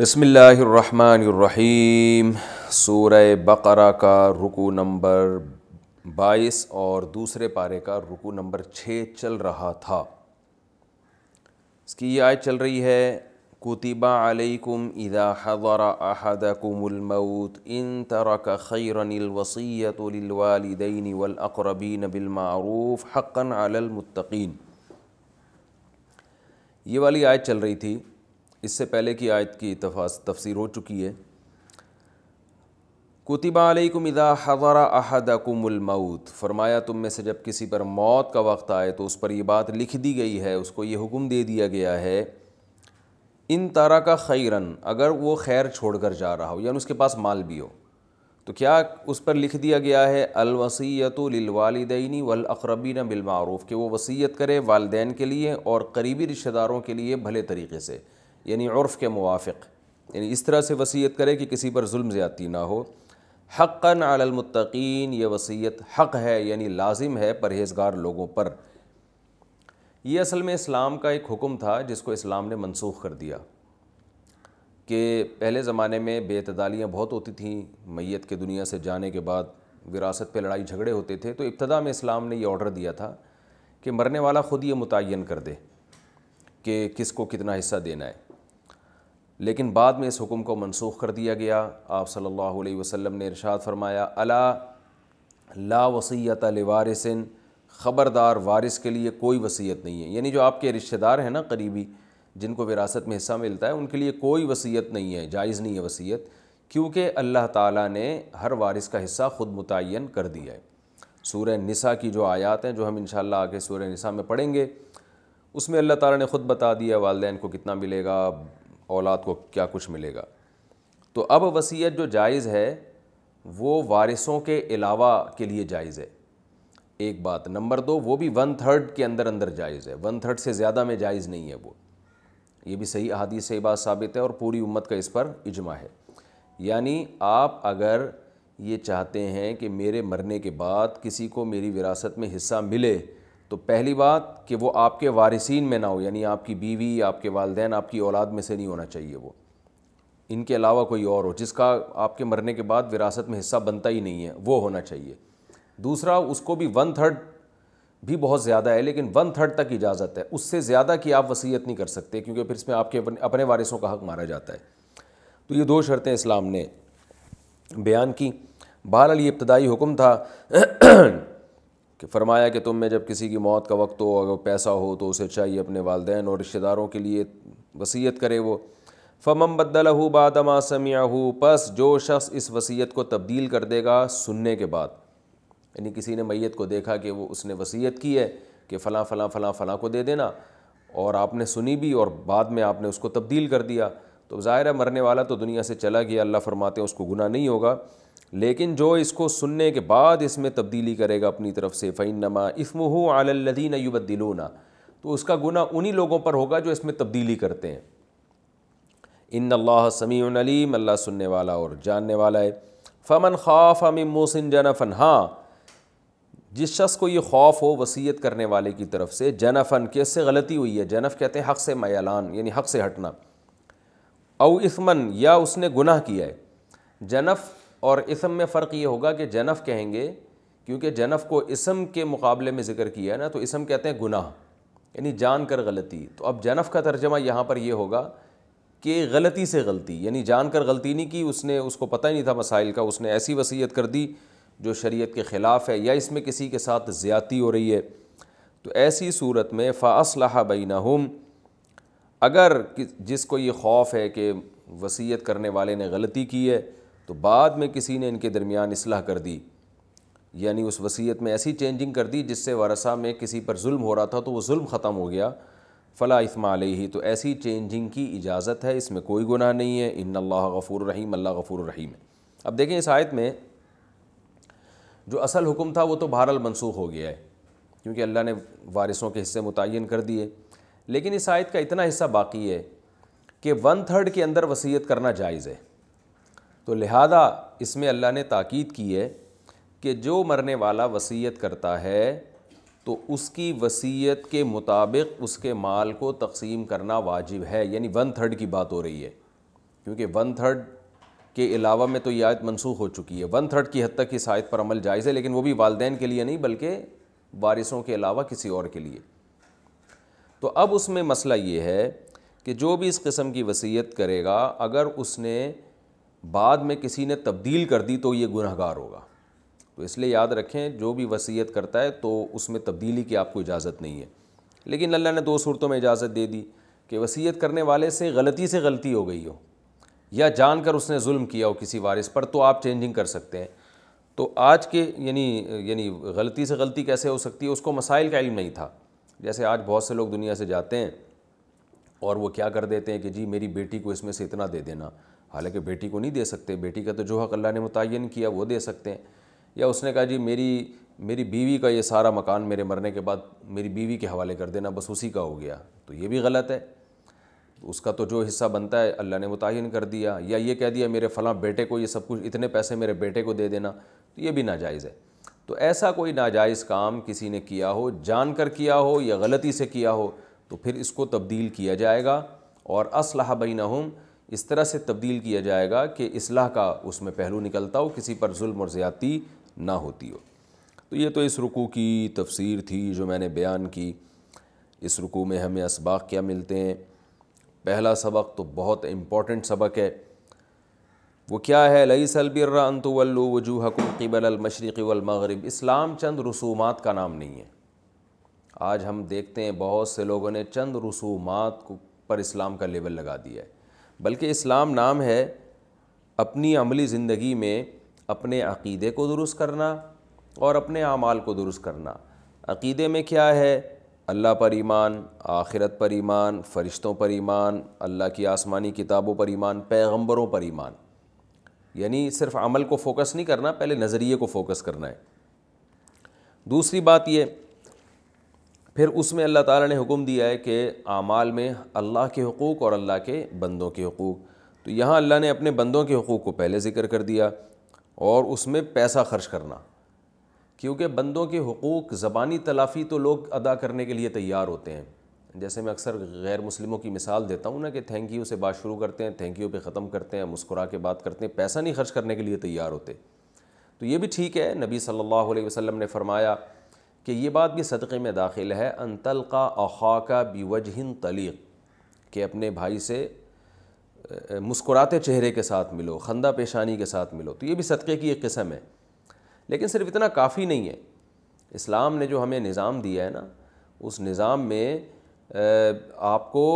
बसमीम सूर बकरा का रुकू नंबर 22 और दूसरे पारे का रुकू नंबर 6 चल रहा था इसकी ये चल रही है कुतिबा अलैकुम इदा हजरा अहदकुमलमऊत इन तरक खैरनवसीतवालदैन वलअक़रबीन बिलमूफ़ हक़न अलमुतकीन ये वाली आयत चल रही थी इससे पहले की आयत की तफसीर हो चुकी है कुतिबाकुमिदा हज़रा अहदकुमलमऊत फ़रमाया तुम में से जब किसी पर मौत का वक्त आए तो उस पर यह बात लिख दी गई है उसको ये हुक्म दे दिया गया है इन तारा का खैरन अगर वो खैर छोड़ कर जा रहा हो यानी उसके पास माल भी हो तो क्या उस पर लिख दिया गया है अलवसीत लवालदेनी वल बिलमारूफ़ कि वो वसीयत करे वालदेन के लिए और करीबी रिश्तेदारों के लिए भले तरीके से यानी उर्फ़ के मुआफ़ यानी इस तरह से वसीयत करे कि किसी पर जुल्म ज़्यादती ना हो हक़न अलमतकीन ये वसीयत हक़ है यानी लाजिम है परहेजगार लोगों पर यह असल में इस्लाम का एक हुक्म था जिसको इस्लाम ने मनसूख कर दिया कि पहले ज़माने में बेतदालियाँ बहुत होती थी मैत के दुनिया से जाने के बाद विरासत पर लड़ाई झगड़े होते थे तो इब्तदा में इस्लाम ने यह ऑर्डर दिया था कि मरने वाला ख़ुद ये मुतन कर दे कि किसको कितना हिस्सा देना है लेकिन बाद में इस हुक्म को मनसूख कर दिया गया आप सल्लल्लाहु अलैहि वसल्लम ने इरशाद फरमाया अला ला वसीत वारिसन ख़बरदार वारिस के लिए कोई वसीयत नहीं है यानी जो आपके रिश्तेदार हैं ना करीबी जिनको विरासत में हिस्सा मिलता है उनके लिए कोई वसीयत नहीं है जायज़ नहीं है वसीयत क्योंकि अल्लाह ताला ने हर वारिस का हिस्सा ख़ुद मुतन कर दिया है सूर्य निसा की जो आयात हैं जो हम इन आगे सूर्य निसा में पढ़ेंगे उसमें अल्लाह ताला ने ख़ुद बता दिया वालदेन को कितना मिलेगा औलाद को क्या कुछ मिलेगा तो अब वसीयत जो जायज़ है वो वारिसों के अलावा के लिए जायज़ है एक बात नंबर दो वो भी वन थर्ड के अंदर अंदर जायज़ है वन थर्ड से ज़्यादा में जायज़ नहीं है वो ये भी सही अहादीस से बात साबित है और पूरी उम्मत का इस पर इजमा है यानी आप अगर ये चाहते हैं कि मेरे मरने के बाद किसी को मेरी विरासत में हिस्सा मिले तो पहली बात कि वो आपके वारिसीन में ना हो यानी आपकी बीवी आपके वालदेन आपकी औलाद में से नहीं होना चाहिए वो इनके अलावा कोई और हो जिसका आपके मरने के बाद विरासत में हिस्सा बनता ही नहीं है वो होना चाहिए दूसरा उसको भी वन थर्ड भी बहुत ज़्यादा है लेकिन वन थर्ड तक इजाज़त है उससे ज़्यादा की आप वसीयत नहीं कर सकते क्योंकि फिर इसमें आपके अपने वारिसों का हक मारा जाता है तो ये दो शर्तें इस्लाम ने बयान की बहरहाल ये इब्तदाई हुक्म था कि फरमाया कि तुम में जब किसी की मौत का वक्त हो अगर पैसा हो तो उसे चाहिए अपने वालदेन और रिश्तेदारों के लिए वसीयत करे वो फमम बदलहू बादमा समियाहू पस जो शख्स इस वसीयत को तब्दील कर देगा सुनने के बाद यानी किसी ने मैत को देखा कि वो उसने वसीयत की है कि फ़लाँ फ़लाँ फ़लाँ फ़लाँ को दे देना और आपने सुनी भी और बाद में आपने उसको तब्दील कर दिया तो ज़ाहिर है मरने वाला तो दुनिया से चला गया अल्लाह फरमाते हैं उसको गुना नहीं होगा लेकिन जो इसको सुनने के बाद इसमें तब्दीली करेगा अपनी तरफ से फ़ैन नमा इसमह आलदीन युबदिलूना तो उसका गुना उन्हीं लोगों पर होगा जो इसमें तब्दीली करते हैं इन अल्लाह समी अल्ला सुनने वाला और जानने वाला है फ़मन खाफ अमी मोसिन जनफन हाँ जिस शख्स को ये खौफ हो वसीयत करने वाले की तरफ से जनफन कि इससे गलती हुई है जनफ कहते हैं हक़ से मैलान यानी हक़ से हटना और या उसने गुनाह किया है जनफ और इसम में फ़र्क ये होगा कि जनफ कहेंगे क्योंकि जनफ को इसम के मुकाबले में ज़िक्र किया है ना तो इसम कहते हैं गुनाह यानी जान कर गलती तो अब जनफ का तर्जमा यहाँ पर यह होगा कि गलती से गलती यानी जान कर गलती नहीं की उसने उसको पता ही नहीं था मसाइल का उसने ऐसी वसीयत कर दी जो शरीयत के ख़िलाफ़ है या इसमें किसी के साथ ज़्यादती हो रही है तो ऐसी सूरत में फ़ासला फ़ासलाह बीना अगर जिसको ये खौफ है कि वसीयत करने वाले ने गलती की है तो बाद में किसी ने इनके दरमियान असलाह कर दी यानी उस वसीयत में ऐसी चेंजिंग कर दी जिससे वरसा में किसी पर म हो रहा था तो वो जुल्म ख़त्म हो गया फ़ला इसमा ही तो ऐसी चेंजिंग की इजाज़त है इसमें कोई गुनाह नहीं है इन अल्लाह गफ़ूर रहीम अल्लाह गफ़ूर रहीम अब देखें इस आयत में जो असल हुक्म था वो तो बहरल मनसूख हो गया है क्योंकि अल्लाह ने वारिसों के हिस्से मुतन कर दिए लेकिन इस आयत का इतना हिस्सा बाकी है कि वन थर्ड के अंदर वसीयत करना जायज़ है तो लिहाजा इसमें अल्लाह ने ताक़द की है कि जो मरने वाला वसीयत करता है तो उसकी वसीयत के मुताबिक उसके माल को तकसीम करना वाजिब है यानी वन थर्ड की बात हो रही है क्योंकि वन थर्ड के अलावा में तो ये आयत मनसूख हो चुकी है वन थर्ड की हद तक इस आयत पर अमल जायज़ है लेकिन वो भी वालदेन के लिए नहीं बल्कि वारिसों के अलावा किसी और के लिए तो अब उसमें मसला ये है कि जो भी इस किस्म की वसीयत करेगा अगर उसने बाद में किसी ने तब्दील कर दी तो ये गुनहगार होगा तो इसलिए याद रखें जो भी वसीयत करता है तो उसमें तब्दीली की आपको इजाज़त नहीं है लेकिन अल्लाह ने दो सूरतों में इजाज़त दे दी कि वसीयत करने वाले से गलती से गलती हो गई हो या जान कर उसने जुल्म किया हो किसी वारिस पर तो आप चेंजिंग कर सकते हैं तो आज के यानी यानी गलती से गलती कैसे हो सकती है उसको मसाइल का इल्म नहीं था जैसे आज बहुत से लोग दुनिया से जाते हैं और वो क्या कर देते हैं कि जी मेरी बेटी को इसमें से इतना दे देना हालांकि बेटी को नहीं दे सकते बेटी का तो जो हक अल्लाह ने मुतन किया वो दे सकते हैं या उसने कहा जी मेरी मेरी बीवी का ये सारा मकान मेरे मरने के बाद मेरी बीवी के हवाले कर देना बस उसी का हो गया तो ये भी गलत है उसका तो जो हिस्सा बनता है अल्लाह ने मुतन कर दिया या ये कह दिया मेरे फ़लाँ बेटे को ये सब कुछ इतने पैसे मेरे बेटे को दे देना तो ये भी नाजायज़ है तो ऐसा कोई नाजायज़ काम किसी ने किया हो जान कर किया हो या गलती से किया हो तो फिर इसको तब्दील किया जाएगा और असलाह बैन इस तरह से तब्दील किया जाएगा कि इसलाह का उसमें पहलू निकलता हो किसी पर जुल्म और ज़्यादती ना होती हो तो ये तो इस रुकू की तफसीर थी जो मैंने बयान की इस रुकू में हमें इसबाक क्या मिलते हैं पहला सबक तो बहुत इम्पॉर्टेंट सबक है वो क्या है लई सलबर्रा वजूह कबल वलमगरब इस्लाम चंद रसूमात का नाम नहीं है आज हम देखते हैं बहुत से लोगों ने चंद रसूमात पर इस्लाम का लेबल लगा दिया है बल्कि इस्लाम नाम है अपनी अमली ज़िंदगी में अपने अक़ीदे को दुरुस्त करना और अपने अमाल को दुरुस्त करना अक़ीदे में क्या है अल्लाह पर ईमान आखिरत पर ईमान फ़रिश्तों पर ईमान अल्लाह की आसमानी किताबों पर ईमान पैगम्बरों पर ईमान यानी सिर्फ अमल को फ़ोकस नहीं करना पहले नज़रिए को फ़ोकस करना है दूसरी बात ये फिर उसमें अल्लाह ताला ने हुक्म दिया है कि आमाल में अल्लाह के हकूक़ और अल्लाह के बंदों के हकूक़ तो यहाँ अल्लाह ने अपने बंदों के हकूक़ को पहले ज़िक्र कर दिया और उसमें पैसा खर्च करना क्योंकि बंदों के हकूक़ ज़बानी तलाफ़ी तो लोग अदा करने के लिए तैयार होते हैं जैसे मैं अक्सर गैर मुस्लिमों की मिसाल देता हूँ ना कि थैंक यू से बात शुरू करते हैं थैंक यू पर ख़त्म करते हैं मुस्कुरा के बात करते हैं पैसा नहीं खर्च करने के लिए तैयार होते तो ये भी ठीक है नबी सल्लल्लाहु अलैहि वसल्लम ने फरमाया कि ये बात भी सदक़े में दाखिल है अन का अख़ाका का बिवजहन तलीक़ के अपने भाई से मुस्कुराते चेहरे के साथ मिलो खंदा पेशानी के साथ मिलो तो ये भी सदक़े की एक किस्म है लेकिन सिर्फ इतना काफ़ी नहीं है इस्लाम ने जो हमें निज़ाम दिया है ना उस निज़ाम में आपको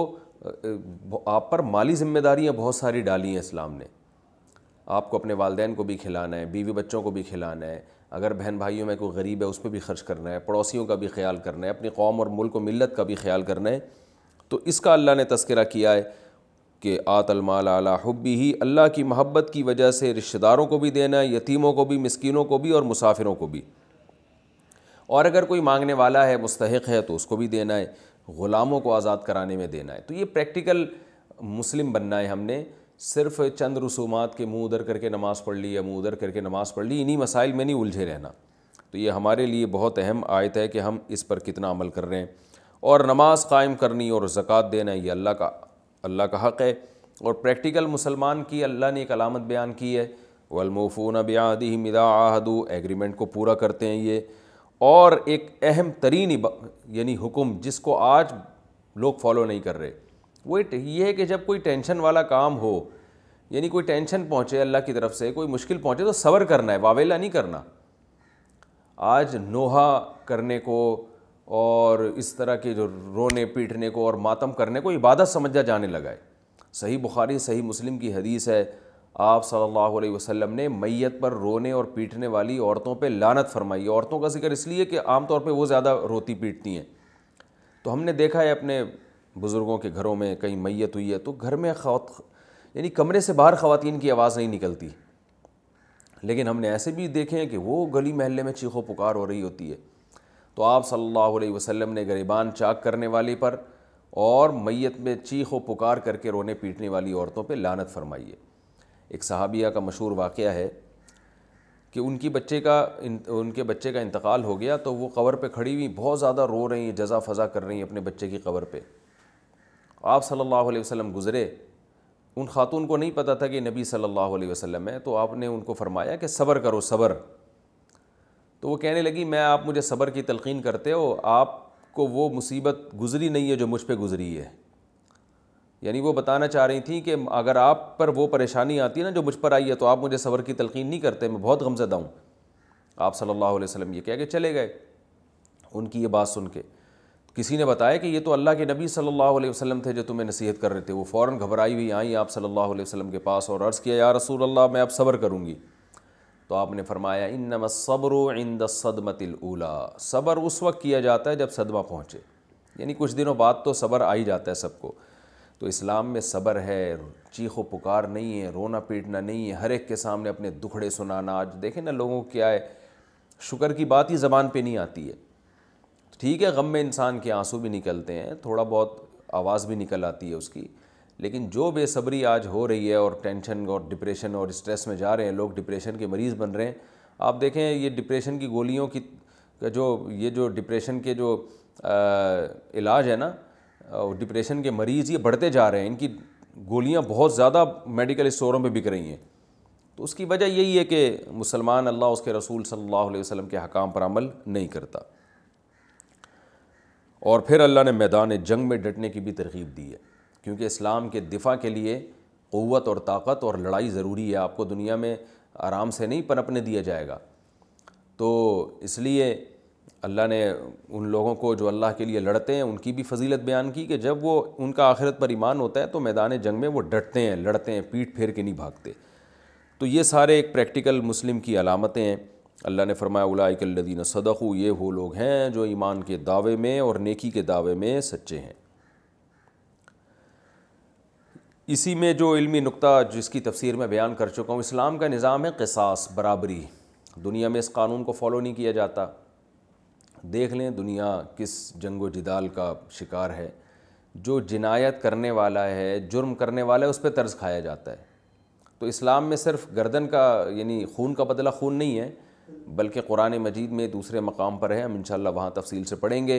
आप पर माली ज़िम्मेदारियाँ बहुत सारी डाली हैं इस्लाम ने आपको अपने वालदेन को भी खिलाना है बीवी बच्चों को भी खिलाना है अगर बहन भाइयों में कोई गरीब है उस पर भी खर्च करना है पड़ोसियों का भी ख्याल करना है अपनी कौम और मुल्क व मिलत का भी ख्याल करना है तो इसका अल्लाह ने तस्करा किया है कि आतलमाल आला हब्बी ही अल्लाह की महब्बत की वजह से रिश्तेदारों को भी देना है यतीमों को भी मस्किनों को भी और मुसाफिरों को भी और अगर कोई मांगने वाला है मुस्तक है तो उसको भी देना है ग़ुलामों को आज़ाद कराने में देना है तो ये प्रैक्टिकल मुस्लिम बनना है हमने सिर्फ चंद रसूमात के मुँह उधर करके नमाज़ पढ़ ली या मुँह उधर करके नमाज़ पढ़ ली इन्हीं मसाइल में नहीं उलझे रहना तो ये हमारे लिए बहुत अहम आयत है कि हम इस पर कितना अमल कर रहे हैं और नमाज़ कायम करनी और ज़क़़त देना ये अल्लाह का अल्लाह का हक़ है और प्रैक्टिकल मुसलमान की अल्लाह ने एक अलामत बयान की है वलमोफून ब्यादी मिदा आहदू एग्रीमेंट को पूरा करते हैं ये और एक अहम तरीन यानी हुक्म जिसको आज लोग फॉलो नहीं कर रहे वो ये है कि जब कोई टेंशन वाला काम हो यानी कोई टेंशन पहुँचे अल्लाह की तरफ से कोई मुश्किल पहुँचे तो सबर करना है वावेला नहीं करना आज नोहा करने को और इस तरह के जो रोने पीटने को और मातम करने को इबादत समझा जाने लगा है सही बुखारी सही मुस्लिम की हदीस है आप सल्लल्लाहु अलैहि वसल्लम ने मैयत पर रोने और पीटने वाली औरतों पे लानत फरमाई औरतों का जिक्र इसलिए कि आमतौर पे वो ज़्यादा रोती पीटती हैं तो हमने देखा है अपने बुज़ुर्गों के घरों में कहीं मैयत हुई है तो घर में खौत यानी कमरे से बाहर ख़वातीन की आवाज़ नहीं निकलती लेकिन हमने ऐसे भी देखे हैं कि वो गली महल्ले में चीखो पुकार हो रही होती है तो आप सल्लल्लाहु अलैहि वसल्लम ने गरीबान चाक करने वाले पर और मैत में चीखो पुकार करके रोने पीटने वाली औरतों पर लानत फरमाई है एक सहाबिया का मशहूर वाक़ है कि उनकी बच्चे का उनके बच्चे का इंतकाल हो गया तो वो कबर पर खड़ी हुई बहुत ज़्यादा रो रही हैं जजा फजा कर रही हैं अपने बच्चे की कबर पर आप सल्लल्लाहु अलैहि वसल्लम गुज़रे उन खातून को नहीं पता था कि नबी सल्लल्लाहु अलैहि वसल्लम है तो आपने उनको फरमाया कि सबर करो सबर तो वो कहने लगी मैं आप मुझे सबर की तलकिन करते हो आपको वो मुसीबत गुज़री नहीं है जो मुझ पर गुज़री है यानी वो बताना चाह रही थी कि अगर आप पर वो परेशानी आती है ना जो मुझ पर आई है तो आप मुझे सबर की तलकिन नहीं करते मैं बहुत गमजदा हूँ आप सल्लल्लाहु अलैहि वसल्लम ये कह के चले गए उनकी ये बात सुन के किसी ने बताया कि ये तो अल्लाह के नबी सल्लल्लाहु अलैहि वसल्लम थे जो तुम्हें नसीहत कर रहे थे वो फ़ौर घबराई हुई आई आप सल्लल्लाहु अलैहि वसल्लम के पास और अर्ज़ किया या रसूल अल्लाह मैं अब सब्र करूँगी तो आपने फरमाया इन नमसब्र इंद उला सब्र उस वक्त किया जाता है जब सदमा पहुँचे यानी कुछ दिनों बाद तो सब्र आ ही जाता है सबको तो इस्लाम में सब्र है चीखो पुकार नहीं है रोना पीटना नहीं है हर एक के सामने अपने दुखड़े सुनाना आज देखें ना लोगों क्या है शुक्र की बात ही ज़बान पर नहीं आती है ठीक है गम में इंसान के आंसू भी निकलते हैं थोड़ा बहुत आवाज़ भी निकल आती है उसकी लेकिन जो बेसब्री आज हो रही है और टेंशन और डिप्रेशन और स्ट्रेस में जा रहे हैं लोग डिप्रेशन के मरीज़ बन रहे हैं आप देखें ये डिप्रेशन की गोलियों की जो ये जो डिप्रेशन के जो आ, इलाज है ना डिप्रेशन के मरीज़ ये बढ़ते जा रहे हैं इनकी गोलियां बहुत ज़्यादा मेडिकल स्टोरों में बिक रही हैं तो उसकी वजह यही है कि मुसलमान अल्लाह उसके रसूल सल्लल्लाहु अलैहि वसल्लम के हकाम पर अमल नहीं करता और फिर अल्लाह ने मैदान जंग में डटने की भी तरकीब दी है क्योंकि इस्लाम के दिफा के लिए क़वत और ताकत और लड़ाई ज़रूरी है आपको दुनिया में आराम से नहीं पनपने दिया जाएगा तो इसलिए अल्लाह ने उन लोगों को जो अल्लाह के लिए लड़ते हैं उनकी भी फजीलत बयान की कि जब वो उनका आखिरत पर ईमान होता है तो मैदान जंग में वो डटते हैं लड़ते हैं पीठ फेर के नहीं भागते तो ये सारे एक प्रैक्टिकल मुस्लिम की अलामतें हैं अल्लाह ने फरमाया उलाकल्लिन सदक़ू ये वो लोग हैं जो ईमान के दावे में और नेकी के दावे में सच्चे हैं इसी में जो इल्मी नुक्ता जिसकी तफसीर में बयान कर चुका हूँ इस्लाम का निज़ाम है कसास बराबरी दुनिया में इस कानून को फॉलो नहीं किया जाता देख लें दुनिया किस जंग व जदाल का शिकार है जो जिनायत करने वाला है जुर्म करने वाला है उस पर तर्ज खाया जाता है तो इस्लाम में सिर्फ गर्दन का यानी खून का बदला खून नहीं है बल्कि कुरान मजीद में दूसरे मकाम पर है हम इन वहाँ तफसील से पढ़ेंगे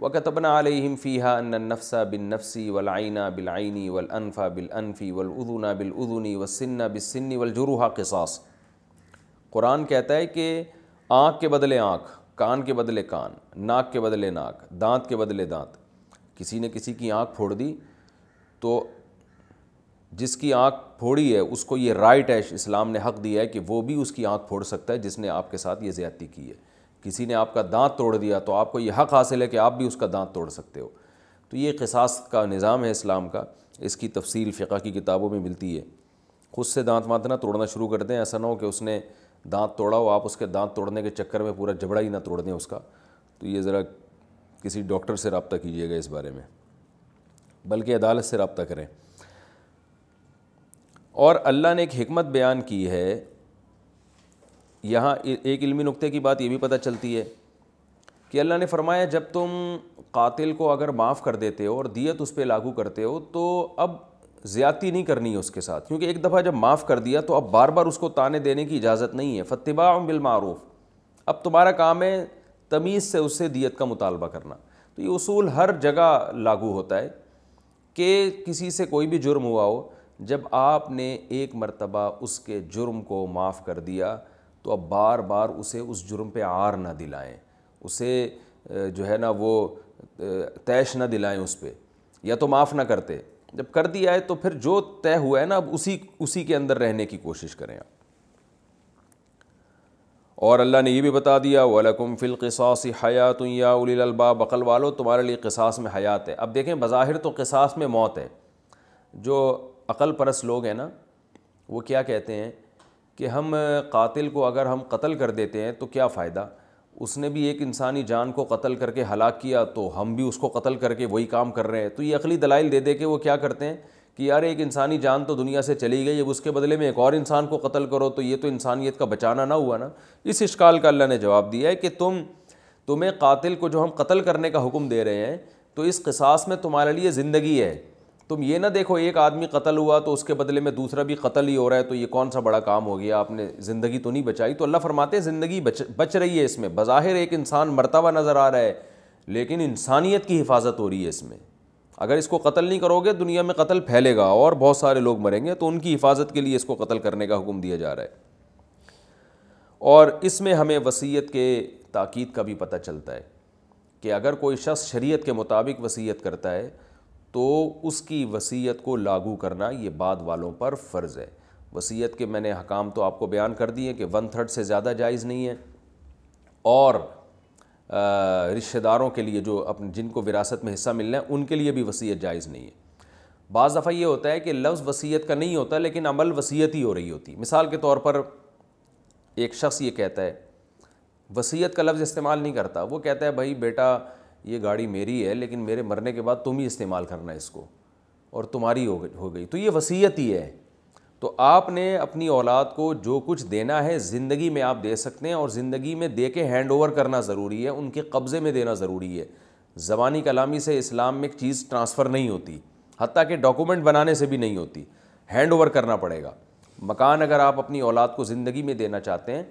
वकतबना आलम फ़ीहा नफ़सा बिन नफ़सी वल वल वल आइना बिल बिल आइनी अनफा अनफ़ी वलाइना बिल वलअनफ़ा व सन्ना बिलउदनी वसन्ना बिसन्नी वलजुरूहा किसास कुरान कहता है कि आँख के बदले आँख कान के बदले कान नाक के बदले नाक दांत के बदले दांत किसी ने किसी की आँख फोड़ दी तो जिसकी आंख फोड़ी है उसको ये राइट है इस्लाम ने हक दिया है कि वो भी उसकी आंख फोड़ सकता है जिसने आपके साथ ये ज़्यादती की है किसी ने आपका दांत तोड़ दिया तो आपको ये हक हासिल है कि आप भी उसका दांत तोड़ सकते हो तो ये किसास का निज़ाम है इस्लाम का इसकी तफसील फ़िका की किताबों में मिलती है खुद से दांत वाँत ना तोड़ना शुरू कर दें ऐसा ना हो कि उसने दांत तोड़ा हो आप उसके दांत तोड़ने के चक्कर में पूरा जबड़ा ही ना तोड़ दें उसका तो ये ज़रा किसी डॉक्टर से रबता कीजिएगा इस बारे में बल्कि अदालत से रबता करें और अल्लाह ने एक हमत बयान की है यहाँ एक इलमी नुक़े की बात ये भी पता चलती है कि अल्लाह ने फरमाया जब तुम कतिल को अगर माफ़ कर देते हो और दियत उस पर लागू करते हो तो अब ज़्यादती नहीं करनी है उसके साथ क्योंकि एक दफ़ा जब माफ़ कर दिया तो अब बार बार उसको ताने देने की इजाज़त नहीं है फ़तबा बिलमारूफ़ अब तुम्हारा काम है तमीज़ से उससे दियत का मुतालबा करना तो ये असूल हर जगह लागू होता है कि किसी से कोई भी जुर्म हुआ हो जब आपने एक मरतबा उसके जुर्म को माफ़ कर दिया तो अब बार बार उसे उस जुर्म पर आर ना दिलाएँ उसे जो है ना वो तयश ना दिलाएं उस पर या तो माफ़ ना करते जब कर दिया है तो फिर जो तय हुआ है ना अब उसी उसी के अंदर रहने की कोशिश करें आप और अल्लाह ने यह भी बता दिया वलकुम फ़िल क़सास हयात या उलबा बकल वालो तुम्हारे लिए क़सास में हयात है अब देखें बज़ाहिर तो क़सास में मौत है जो अक़ल परस लोग हैं ना वो क्या कहते हैं कि हम कातिल को अगर हम कत्ल कर देते हैं तो क्या फ़ायदा उसने भी एक इंसानी जान को कत्ल करके हलाक किया तो हम भी उसको कत्ल करके वही काम कर रहे हैं तो ये अकली दलाइल दे दे के वो क्या करते हैं कि यार एक इंसानी जान तो दुनिया से चली गई अब उसके बदले में एक और इंसान को कत्ल करो तो ये तो इंसानियत का बचाना ना हुआ ना इस इश्काल का अल्लाह ने जवाब दिया है कि तुम तुम्हें कातिल को जो हम कत्ल करने का हुक्म दे रहे हैं तो इस किसास में तुम्हारे लिए ज़िंदगी है तुम ये ना देखो एक आदमी कत्ल हुआ तो उसके बदले में दूसरा भी कत्ल ही हो रहा है तो ये कौन सा बड़ा काम हो गया आपने ज़िंदगी तो नहीं बचाई तो अल्लाह फरमाते ज़िंदगी बच बच रही है इसमें बज़ाहिर एक इंसान मरता हुआ नज़र आ रहा है लेकिन इंसानियत की हिफाजत हो रही है इसमें अगर इसको कत्ल नहीं करोगे दुनिया में कत्ल फैलेगा और बहुत सारे लोग मरेंगे तो उनकी हिफाजत के लिए इसको कत्ल करने का हुक्म दिया जा रहा है और इसमें हमें वसीयत के ताक़ीद का भी पता चलता है कि अगर कोई शख्स शरीयत के मुताबिक वसीयत करता है तो उसकी वसीयत को लागू करना ये बाद वालों पर फ़र्ज़ है वसीयत के मैंने हकाम तो आपको बयान कर दिए कि वन थर्ड से ज़्यादा जायज़ नहीं है और रिश्तेदारों के लिए जो अपने जिनको विरासत में हिस्सा मिलना है उनके लिए भी वसीयत जायज़ नहीं है बज़ दफ़ा ये होता है कि लफ्ज़ वसीयत का नहीं होता लेकिन अमल वसीयत ही हो रही होती मिसाल के तौर पर एक शख्स ये कहता है वसीयत का लफ्ज़ इस्तेमाल नहीं करता वो कहता है भाई बेटा ये गाड़ी मेरी है लेकिन मेरे मरने के बाद तुम ही इस्तेमाल करना इसको और तुम्हारी हो गई हो गई तो ये वसीयत ही है तो आपने अपनी औलाद को जो कुछ देना है ज़िंदगी में आप दे सकते हैं और ज़िंदगी में दे के हैंड ओवर करना ज़रूरी है उनके कब्ज़े में देना ज़रूरी है ज़बानी कलामी से इस्लाम में चीज़ ट्रांसफ़र नहीं होती हती कि डॉक्यूमेंट बनाने से भी नहीं होती हैंड ओवर करना पड़ेगा मकान अगर आप अपनी औलाद को ज़िंदगी में देना चाहते हैं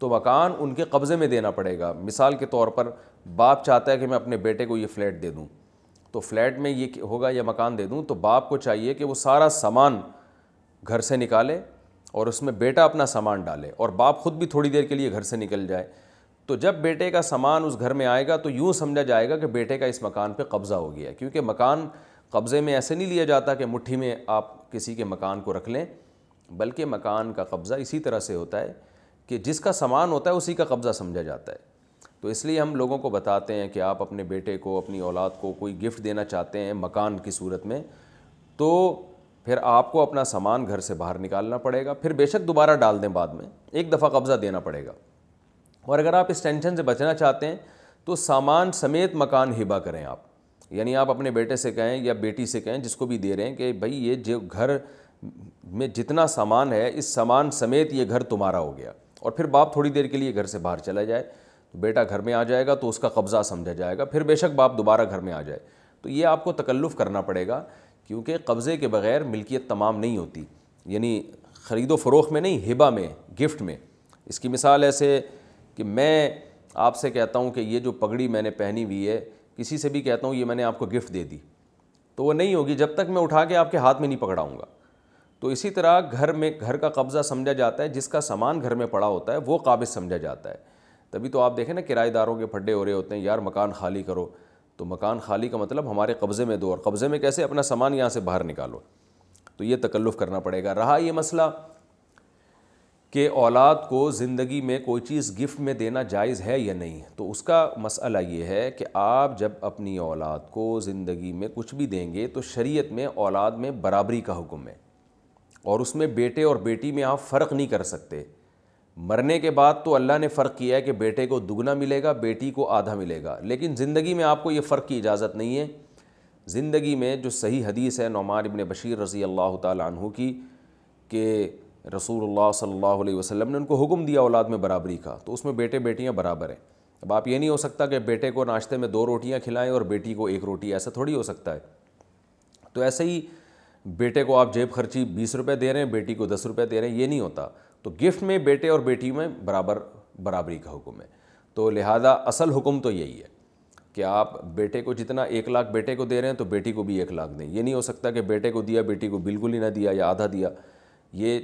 तो मकान उनके कब्ज़े में देना पड़ेगा मिसाल के तौर पर बाप चाहता है कि मैं अपने बेटे को ये फ्लैट दे दूँ तो फ्लैट में ये होगा या मकान दे दूँ तो बाप को चाहिए कि वो सारा सामान घर से निकाले और उसमें बेटा अपना सामान डाले और बाप खुद भी थोड़ी देर के लिए घर से निकल जाए तो जब बेटे का सामान उस घर में आएगा तो यूँ समझा जाएगा कि बेटे का इस मकान पर कब्ज़ा हो गया क्योंकि मकान कब्ज़े में ऐसे नहीं लिया जाता कि मुट्ठी में आप किसी के मकान को रख लें बल्कि मकान का कब्ज़ा इसी तरह से होता है कि जिसका सामान होता है उसी का कब्ज़ा समझा जाता है तो इसलिए हम लोगों को बताते हैं कि आप अपने बेटे को अपनी औलाद को कोई गिफ्ट देना चाहते हैं मकान की सूरत में तो फिर आपको अपना सामान घर से बाहर निकालना पड़ेगा फिर बेशक दोबारा डाल दें बाद में एक दफ़ा कब्ज़ा देना पड़ेगा और अगर आप इस टेंशन से बचना चाहते हैं तो सामान समेत मकान हिबा करें आप यानी आप अपने बेटे से कहें या बेटी से कहें जिसको भी दे रहे हैं कि भाई ये जो घर में जितना सामान है इस सामान समेत ये घर तुम्हारा हो गया और फिर बाप थोड़ी देर के लिए घर से बाहर चला जाए तो बेटा घर में आ जाएगा तो उसका कब्ज़ा समझा जाएगा फिर बेशक बाप दोबारा घर में आ जाए तो ये आपको तकल्लुफ़ करना पड़ेगा क्योंकि कब्ज़े के बग़ैर मिल्कियत तमाम नहीं होती यानी ख़रीदो फ़रोख में नहीं हिबा में गिफ्ट में इसकी मिसाल ऐसे कि मैं आपसे कहता हूँ कि ये जो पगड़ी मैंने पहनी हुई है किसी से भी कहता हूँ ये मैंने आपको गिफ्ट दे दी तो वो नहीं होगी जब तक मैं उठा के आपके हाथ में नहीं पकड़ाऊँगा तो इसी तरह घर में घर का कब्ज़ा समझा जाता है जिसका सामान घर में पड़ा होता है वो काबिज समझा जाता है तभी तो आप देखें ना किराएदारों के फड्डे हो रहे होते हैं यार मकान खाली करो तो मकान खाली का मतलब हमारे कब्ज़े में दो और कब्ज़े में कैसे अपना सामान यहाँ से बाहर निकालो तो ये तकल्लुफ़ करना पड़ेगा रहा ये मसला कि औलाद को ज़िंदगी में कोई चीज़ गिफ्ट में देना जायज़ है या नहीं तो उसका मसला ये है कि आप जब अपनी औलाद को ज़िंदगी में कुछ भी देंगे तो शरीयत में औलाद में बराबरी का हुक्म है और उसमें बेटे और बेटी में आप फ़र्क नहीं कर सकते मरने के बाद तो अल्लाह ने फ़र्क किया है कि बेटे को दुगना मिलेगा बेटी को आधा मिलेगा लेकिन ज़िंदगी में आपको ये फ़र्क की इजाज़त नहीं है ज़िंदगी में जो सही हदीस है नौमान इबन बशीर रज़ी अल्लाह तु की कि रसूल सल्ह वसलम ने उनको हुक्म दिया औलाद में बराबरी का तो उसमें बेटे बेटियाँ बराबर हैं अब आप ये नहीं हो सकता कि बेटे को नाश्ते में दो रोटियाँ खिलाएँ और बेटी को एक रोटी ऐसा थोड़ी हो सकता है तो ऐसे ही बेटे को आप जेब खर्ची बीस रुपये दे रहे हैं बेटी को दस रुपये दे रहे हैं ये नहीं होता तो गिफ्ट में बेटे और बेटी में बराबर बराबरी का हुक्म है तो लिहाजा असल हुक्म तो यही है कि आप बेटे को जितना एक लाख बेटे को दे रहे हैं तो बेटी को भी एक लाख दें ये नहीं हो सकता कि बेटे को दिया बेटी को बिल्कुल ही ना दिया या आधा दिया ये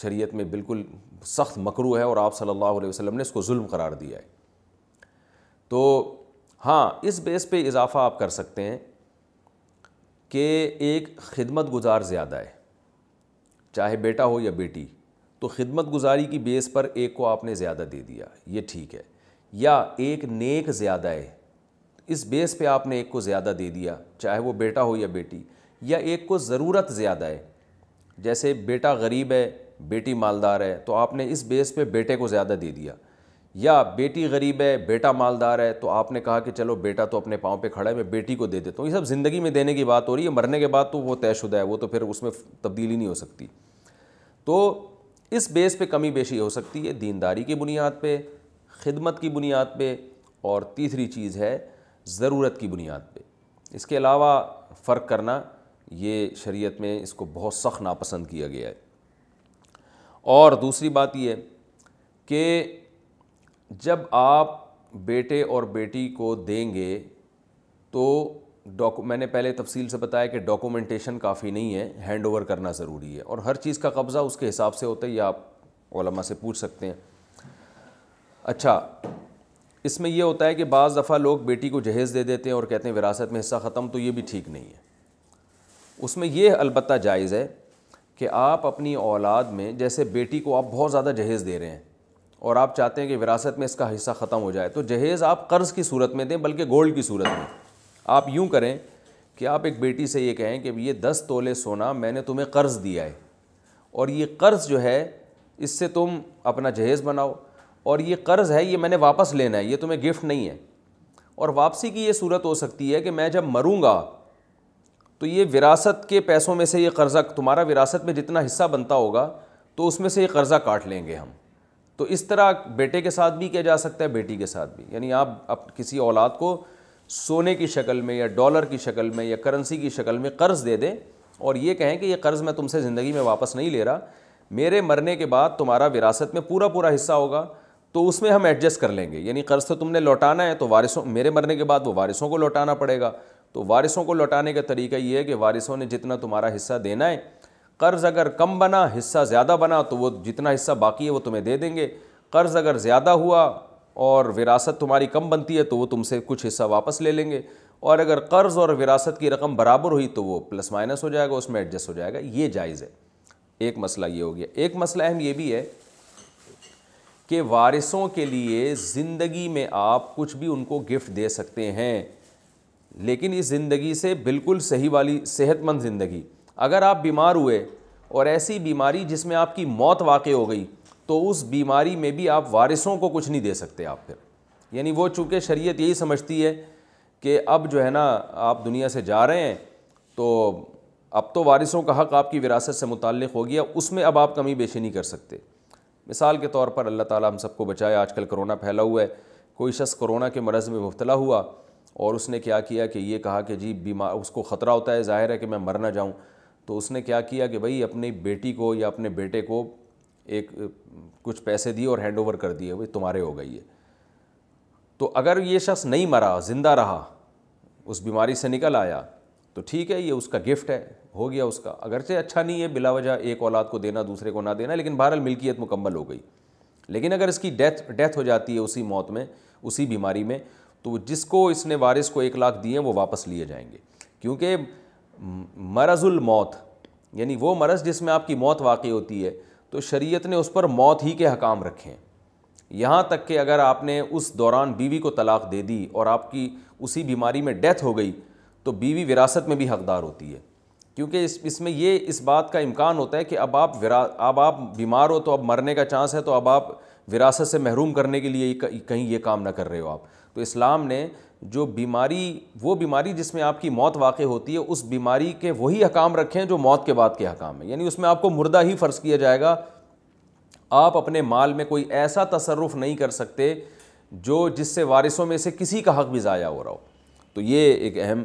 शरीयत में बिल्कुल सख्त मकरू है और आप सल्लल्लाहु अलैहि वसल्लम ने इसको जुल्म करार दिया है तो हाँ इस बेस पे इजाफ़ा आप कर सकते हैं कि एक खिदमत गुजार ज़्यादा है चाहे बेटा हो या बेटी तो खिदमत गुजारी की बेस पर एक को आपने ज़्यादा दे दिया ये ठीक है या एक नेक ज़्यादा है इस बेस पे आपने एक को ज़्यादा दे दिया चाहे वो बेटा हो या बेटी या एक को ज़रूरत ज़्यादा है जैसे बेटा गरीब है बेटी मालदार है तो आपने इस बेस पे बेटे को ज़्यादा दे दिया या बेटी गरीब है बेटा मालदार है तो आपने कहा कि चलो बेटा तो अपने पाँव पे खड़ा है मैं बेटी को दे देता हूँ ये सब ज़िंदगी में देने की बात हो रही है मरने के बाद तो वो तयशुदा है वो तो फिर उसमें तब्दीली नहीं हो सकती तो इस बेस पे कमी बेशी हो सकती है दीनदारी की बुनियाद पे खिदमत की बुनियाद पे और तीसरी चीज़ है ज़रूरत की बुनियाद पे इसके अलावा फ़र्क करना ये शरीयत में इसको बहुत सख्त नापसंद किया गया है और दूसरी बात ये कि जब आप बेटे और बेटी को देंगे तो डॉकू मैंने पहले तफसील से बताया कि डॉक्यूमेंटेशन काफ़ी नहीं है हैंड ओवर करना ज़रूरी है और हर चीज़ का कब्ज़ा उसके हिसाब से होता है या आप ओलमा से पूछ सकते हैं अच्छा इसमें यह होता है कि बज़ दफ़ा लोग बेटी को जहेज़ दे देते हैं और कहते हैं विरासत में हिस्सा ख़त्म तो ये भी ठीक नहीं है उसमें यह अलबत् जायज़ है कि आप अपनी औलाद में जैसे बेटी को आप बहुत ज़्यादा जहेज़ दे रहे हैं और आप चाहते हैं कि विरासत में इसका हिस्सा ख़त्म हो जाए तो जहेज़ आप कर्ज़ की सूरत में दें बल्कि गोल्ड की सूरत में आप यूँ करें कि आप एक बेटी से ये कहें कि ये दस तोले सोना मैंने तुम्हें कर्ज़ दिया है और ये कर्ज़ जो है इससे तुम अपना जहेज़ बनाओ और ये कर्ज़ है ये मैंने वापस लेना है ये तुम्हें गिफ्ट नहीं है और वापसी की ये सूरत हो सकती है कि मैं जब मरूँगा तो ये विरासत के पैसों में से ये कर्ज़ा तुम्हारा विरासत में जितना हिस्सा बनता होगा तो उसमें से ये कर्ज़ा काट लेंगे हम तो इस तरह बेटे के साथ भी किया जा सकता है बेटी के साथ भी यानी आप आप किसी औलाद को सोने की शक्ल में या डॉलर की शक्ल में या करेंसी की शक्ल में कर्ज़ दे दें और ये कहें कि यह कर्ज़ मैं तुमसे ज़िंदगी में वापस नहीं ले रहा मेरे मरने के बाद तुम्हारा विरासत में पूरा पूरा हिस्सा होगा तो उसमें हम एडजस्ट कर लेंगे यानी कर्ज़ तो तुमने लौटाना है तो वारिसों मेरे मरने के बाद वो वारिसों को लौटाना पड़ेगा तो वारिसों को लौटाने का तरीका ये है कि वारिसों ने जितना तुम्हारा हिस्सा देना है कर्ज़ अगर कम बना हिस्सा ज़्यादा बना तो वो जितना हिस्सा बाकी है वो तुम्हें दे देंगे कर्ज़ अगर ज़्यादा हुआ और विरासत तुम्हारी कम बनती है तो वो तुमसे कुछ हिस्सा वापस ले लेंगे और अगर कर्ज़ और विरासत की रकम बराबर हुई तो वो प्लस माइनस हो जाएगा उसमें एडजस्ट हो जाएगा ये जायज़ है एक मसला ये हो गया एक मसला अहम ये भी है कि वारिसों के लिए ज़िंदगी में आप कुछ भी उनको गिफ्ट दे सकते हैं लेकिन इस ज़िंदगी से बिल्कुल सही वाली सेहतमंद ज़िंदगी अगर आप बीमार हुए और ऐसी बीमारी जिसमें आपकी मौत वाक़ हो गई तो उस बीमारी में भी आप वारिसों को कुछ नहीं दे सकते आप फिर यानी वो चूँकि शरीयत यही समझती है कि अब जो है ना आप दुनिया से जा रहे हैं तो अब तो वारिसों का हक़ आपकी विरासत से मुतल हो गया उसमें अब आप कमी बेशी नहीं कर सकते मिसाल के तौर पर अल्लाह ताला हम सबको बचाए आजकल करोना फैला हुआ है कोई शख्स करोना के मरज़ में मुबतला हुआ और उसने क्या किया कि ये कहा कि जी बीमार उसको ख़तरा होता है ज़ाहिर है कि मैं मर ना जाऊँ तो उसने क्या किया कि भाई अपनी बेटी को या अपने बेटे को एक कुछ पैसे दिए और हैंड ओवर कर दिए भाई तुम्हारे हो गई है तो अगर ये शख्स नहीं मरा ज़िंदा रहा उस बीमारी से निकल आया तो ठीक है ये उसका गिफ्ट है हो गया उसका अगरचे अच्छा नहीं है बिला वजह एक औलाद को देना दूसरे को ना देना लेकिन बहरहाल मिल्कियत मुकम्मल हो गई लेकिन अगर इसकी डेथ डेथ हो जाती है उसी मौत में उसी बीमारी में तो जिसको इसने वारिस को एक लाख दिए वो वापस लिए जाएंगे क्योंकि मरजुल मौत यानी वो मरज जिसमें आपकी मौत वाकई होती है तो शरीयत ने उस पर मौत ही के हकाम रखे हैं यहाँ तक कि अगर आपने उस दौरान बीवी को तलाक दे दी और आपकी उसी बीमारी में डेथ हो गई तो बीवी विरासत में भी हकदार होती है क्योंकि इस इसमें ये इस बात का इम्कान होता है कि अब आप विरा अब आप बीमार हो तो अब मरने का चांस है तो अब आप विरासत से महरूम करने के लिए कहीं ये काम ना कर रहे हो आप तो इस्लाम ने जो बीमारी वो बीमारी जिसमें आपकी मौत वाक़ होती है उस बीमारी के वही हकाम रखें जो मौत के बाद के हकाम है यानी उसमें आपको मुर्दा ही फ़र्ज़ किया जाएगा आप अपने माल में कोई ऐसा तसरफ़ नहीं कर सकते जो जिससे वारिसों में से किसी का हक़ भी ज़ाया हो रहा हो तो ये एक अहम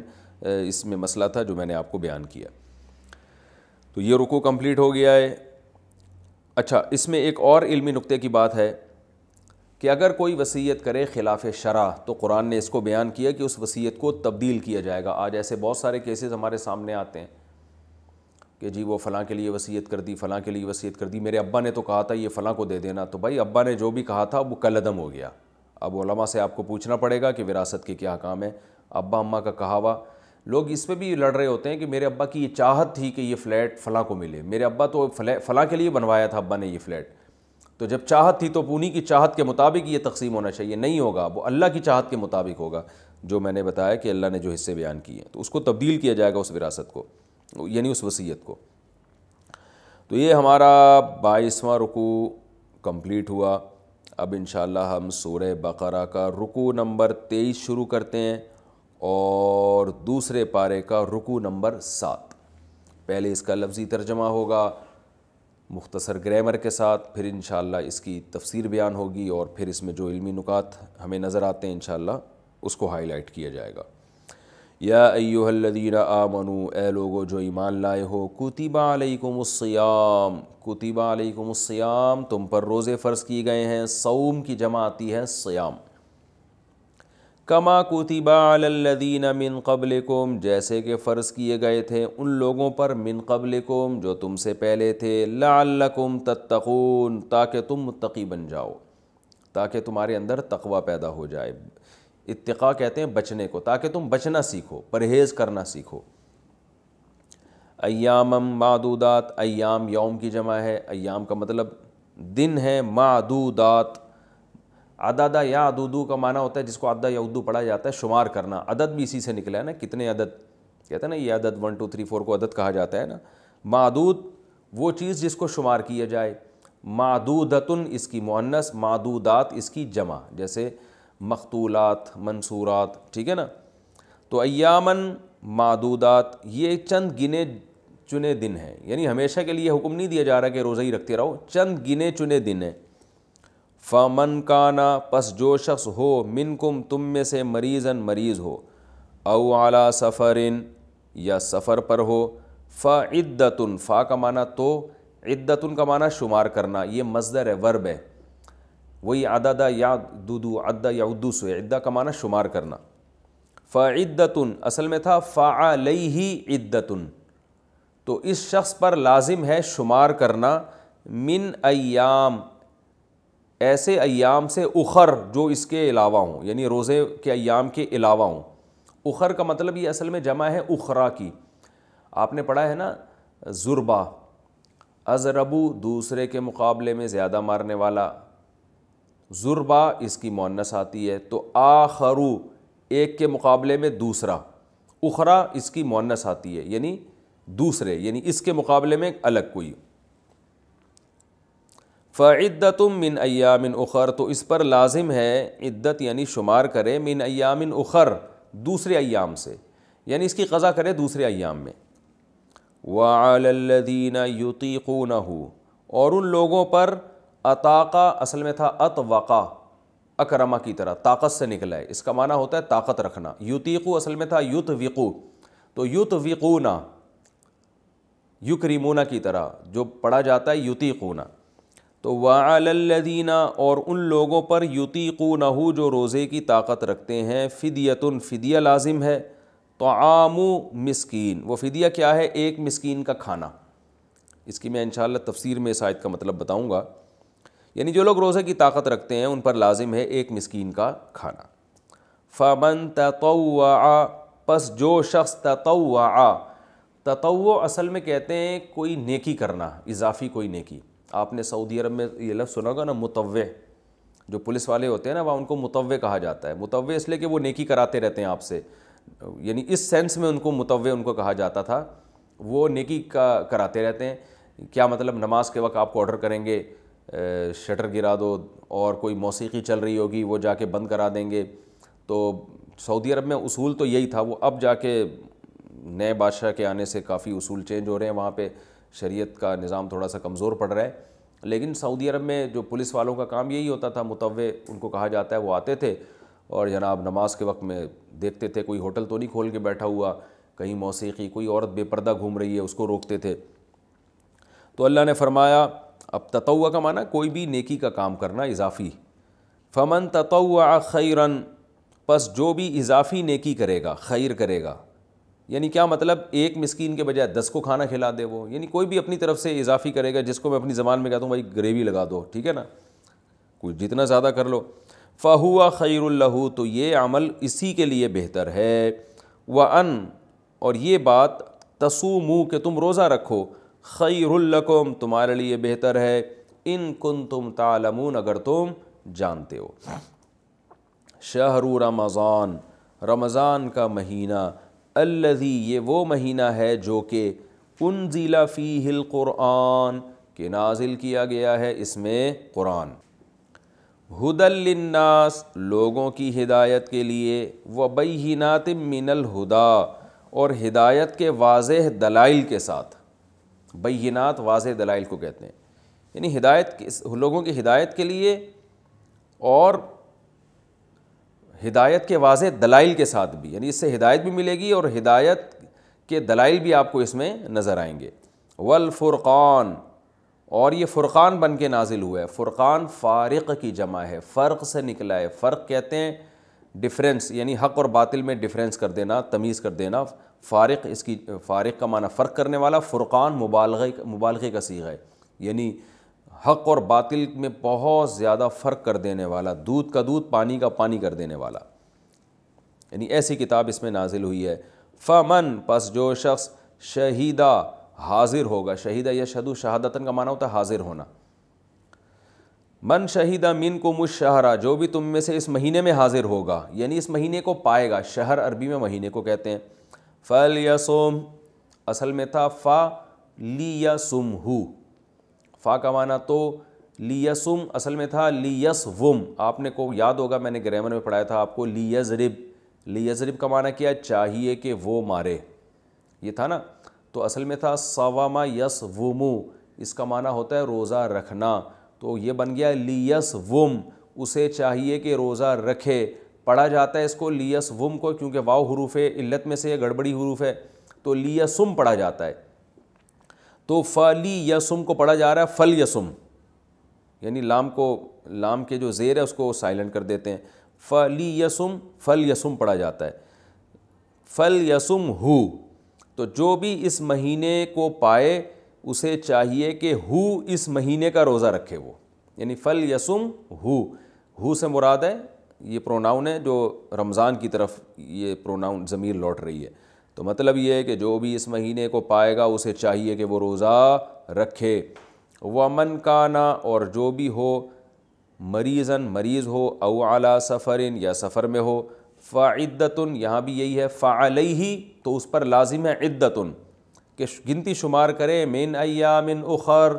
इसमें मसला था जो मैंने आपको बयान किया तो ये रुको कम्प्लीट हो गया है अच्छा इसमें एक और इल्मी नुक्ते की बात है कि अगर कोई वसीयत करे खिलाफ शरा तो कुरान ने इसको बयान किया कि उस वसीयत को तब्दील किया जाएगा आज ऐसे बहुत सारे केसेस हमारे सामने आते हैं कि जी वो फ़लाँ के लिए वसीयत कर दी फ़लाँ के लिए वसीयत कर दी मेरे अब्बा ने तो कहा था ये फ़लाँ को दे देना तो भाई अब्बा ने जो भी कहा था वो कलदम हो गया अब ओलमा से आपको पूछना पड़ेगा कि विरासत के क्या काम है अब्बा अम्मा का कहावा लोग इस पर भी लड़ रहे होते हैं कि मेरे अब्बा की ये चाहत थी कि ये फ़्लैट फ़लाँ को मिले मेरे अब्बा तो फ़लाँ के लिए बनवाया था अब्बा ने ये फ़्लैट तो जब चाहत थी तो पूनी की चाहत के मुताबिक ये तकसीम होना चाहिए नहीं होगा वो अल्लाह की चाहत के मुताबिक होगा जो मैंने बताया कि अल्लाह ने जो हिस्से बयान किए हैं तो उसको तब्दील किया जाएगा उस विरासत को यानी उस वसीयत को तो ये हमारा बाईसवा रुकू कम्प्लीट हुआ अब इन हम सूर बकरा का रुकू नंबर तेईस शुरू करते हैं और दूसरे पारे का रुकू नंबर सात पहले इसका लफ्ज़ी तर्जमा होगा मुख्तसर ग्रामर के साथ फिर इन इसकी तफसीर बयान होगी और फिर इसमें जो इल्मी नुकात हमें नज़र आते हैं इन उसको हाईलाइट किया जाएगा या आ आमनु ए लोगो जो ईमान लाए हो कुतिबा अलैकुमुस्सियाम कुतिबा अलैकुमुस्सियाम तुम पर रोज़े फ़र्ज़ किए गए हैं सऊम की जमा आती है सयाम कमा कुतिबालदीन मिन कबल कोम जैसे कि फ़र्ज़ किए गए थे उन लोगों पर मिन कबल कोम जो तुमसे पहले थे लाकुम तत्तून ताकि तुम मुतकी बन जाओ ताकि तुम्हारे अंदर तकवा पैदा हो जाए इतका कहते हैं बचने को ताकि तुम बचना सीखो परहेज़ करना सीखो अयामम मादूदात अयाम यौम की जमा है अयाम का मतलब दिन है मादूदात आदादा या अदूदू का माना होता है जिसको आदा या उदू पढ़ा जाता है शुमार करना अदद भी इसी से निकला है ना कितने अदद कहते हैं ना ये अदद वन टू थ्री फोर को अदद कहा जाता है ना मादूद वो चीज़ जिसको शुमार किया जाए मादूदतन इसकी मुन्नस मादूदात इसकी जमा जैसे मखतूलात मंसूरात ठीक है ना तो अयामन मादूदात ये चंद गिने चुने दिन हैं यानी हमेशा के लिए हुक्म नहीं दिया जा रहा कि रोज़ा ही रखते रहो चंद गिने चुने दिन हैं फ़मन काना पस जो शख्स हो मिन कुम तुम में से मरीज़न मरीज़ हो अव आला सफ़रिन या सफ़र पर हो फ़िद्दतन फ़ा का माना तो इद्दतन का माना शुमार करना ये मजदर है वर्ब है वही अदादा या दूदू अद्दा या उद्दूस है इद्दा का माना शुमार करना फ़िद्दतन असल में था फ़ालई ही इद्दतन तो इस शख्स पर लाजिम है शुमार करना मिन अयाम ऐसे अयाम से उखर जो इसके अलावा हों यानी रोज़े के अयाम के अलावा हों उखर का मतलब ये असल में जमा है उखरा की आपने पढ़ा है ना ज़ुरबा अजरबू दूसरे के मुकाबले में ज़्यादा मारने वाला ज़ुरबा इसकी मोनस आती है तो आखरू एक के मुकाबले में दूसरा उखरा इसकी मोनस आती है यानी दूसरे यानी इसके मुकाबले में अलग कोई फ़िद्दतुम मिन अयामिन उखर तो इस पर लाजिम है इद्दत यानी शुमार करे मिन अयामिन उखर दूसरे अयाम से यानी इसकी कज़ा करे दूसरे अयाम में वालदीना युतीकू न हो और उन लोगों पर अताका असल में था अतवका अकरमा की तरह ताकत से निकला है इसका माना होता है ताकत रखना युतीकू असल में था युत विकू तो युत विकूना युक्रीमूना की तरह जो पढ़ा जाता है युतीकूना तो वालदीना और उन लोगों पर युतीकू नहू जो रोज़े की ताकत रखते हैं फ़िदियतन फ़दिया लाजिम है तो आमू मिसकीन वो फ़िदिया क्या है एक मस्किन का खाना इसकी मैं इन तफसीर में इस आयत का मतलब बताऊँगा यानी जो लोग रोज़े की ताकत रखते हैं उन पर लाजिम है एक मस्किन का खाना फ़मन आ पस जो शख्स आ ततव असल में कहते हैं कोई नेकी करना इजाफ़ी कोई नेकी आपने सऊदी अरब में ये लफ्ज़ सुना होगा ना मुतव जो पुलिस वाले होते हैं ना वहाँ उनको मुतव कहा जाता है मुतव इसलिए कि वो नेकी कराते रहते हैं आपसे यानी इस सेंस में उनको मुतव उनको कहा जाता था वो नेकी का कराते रहते हैं क्या मतलब नमाज के वक्त आपको ऑर्डर करेंगे शटर गिरा दो और कोई मौसीकी चल रही होगी वो जाके बंद करा देंगे तो सऊदी अरब में उसूल तो यही था वो अब जाके नए बादशाह के आने से काफ़ी उसूल चेंज हो रहे हैं वहाँ पर शरीयत का निज़ाम थोड़ा सा कमज़ोर पड़ रहा है लेकिन सऊदी अरब में जो पुलिस वालों का काम यही होता था मुतवे उनको कहा जाता है वो आते थे और जनाब नमाज के वक्त में देखते थे कोई होटल तो नहीं खोल के बैठा हुआ कहीं मौसीकी कोई औरत बेपर्दा घूम रही है उसको रोकते थे तो अल्लाह ने फरमाया अब ततवा का माना कोई भी नेकी का काम करना इजाफ़ी फ़मन ततवा खैरन बस जो भी इजाफ़ी नेकी करेगा खैर करेगा यानी क्या मतलब एक मिसकीन के बजाय दस को खाना खिला दे वो यानी कोई भी अपनी तरफ से इजाफी करेगा जिसको मैं अपनी ज़बान में कहता हूँ भाई ग्रेवी लगा दो ठीक है ना कुछ जितना ज़्यादा कर लो फ़हुआ खैरलहू तो ये अमल इसी के लिए बेहतर है व अन और ये बात मुँह के तुम रोज़ा रखो खैरकुम तुम्हारे लिए बेहतर है इन कुन तुम तालमून अगर तुम जानते हो शहर रमज़ान रमज़ान का महीना अल्लज़ी ये वो महीना है जो कि उन ज़ीला फ़ी हिल क़ुरान के नाजिल किया गया है इसमें कुरान हदलन्नास लोगों की हिदायत के लिए व वबीनात मिनल हुदा और हिदायत के वाज दलाइल के साथ बैनात वाज दलाइल को कहते हैं यानी हिदायत के लोगों की हिदायत के लिए और हिदायत के वाज दलाइल के साथ भी यानी इससे हिदायत भी मिलेगी और हिदायत के दलाइल भी आपको इसमें नज़र आएंगे वल फुरक़ान और ये फ़ुरक़ान बन के नाजिल हुआ है फ़ुरक़ान फ़ारक़ की जमा है फ़र्क़ से निकला है फ़र्क़ कहते हैं डिफरेंस यानी हक़ और बातिल में डिफरेंस कर देना तमीज़ कर देना फ़ारक़ इसकी फ़ारक़ का माना फ़र्क करने वाला फ़ुरक़ान मुबालगे मुबालगे का सीख है यानी हक और बातिल में बहुत ज़्यादा फ़र्क कर देने वाला दूध का दूध पानी का पानी कर देने वाला यानी ऐसी किताब इसमें नाजिल हुई है फ़मन पस जो शख्स शहीदा हाजिर होगा शहीदा या शदु शहादतन का माना होता है हाजिर होना मन शहीदा मिन को मुश शहरा जो भी तुम में से इस महीने में हाजिर होगा यानी इस महीने को पाएगा शहर अरबी में महीने को कहते हैं फ़ल या सोम असल में था फ़ा ली या सुम हु फ़ा का माना तो लियसुम असल में था लियस वुम आपने को याद होगा मैंने ग्रामर में पढ़ाया था आपको लियज रिब का माना किया चाहिए कि वो मारे ये था ना तो असल में था सवामा यस वुमू इसका माना होता है रोज़ा रखना तो ये बन गया लियस वुम उसे चाहिए कि रोज़ा रखे पढ़ा जाता है इसको लियस वुम को क्योंकि वाह हरूफ इल्लत में से यह गड़बड़ी हरूफ है तो लियसुम पढ़ा जाता है तो फली यसुम को पढ़ा जा रहा है फल यसुम यानी लाम को लाम के जो ज़ेर है उसको साइलेंट कर देते हैं फली यसुम फल यसुम पढ़ा जाता है फल यसुम हु तो जो भी इस महीने को पाए उसे चाहिए कि हु इस महीने का रोज़ा रखे वो यानी फल यसुम हु हु से मुराद है ये प्रोनाउन है जो रमज़ान की तरफ ये प्रोनाउन ज़मीर लौट रही है तो मतलब ये है कि जो भी इस महीने को पाएगा उसे चाहिए कि वो रोज़ा रखे व मन का ना और जो भी हो मरीज़न मरीज़ हो अला सफ़र या सफ़र में हो फ़ाइद्दतन यहाँ भी यही है फ़ालई ही तो उस पर लाजिम है इद्दत कि गिनती शुमार करें मिन अयामिन उखर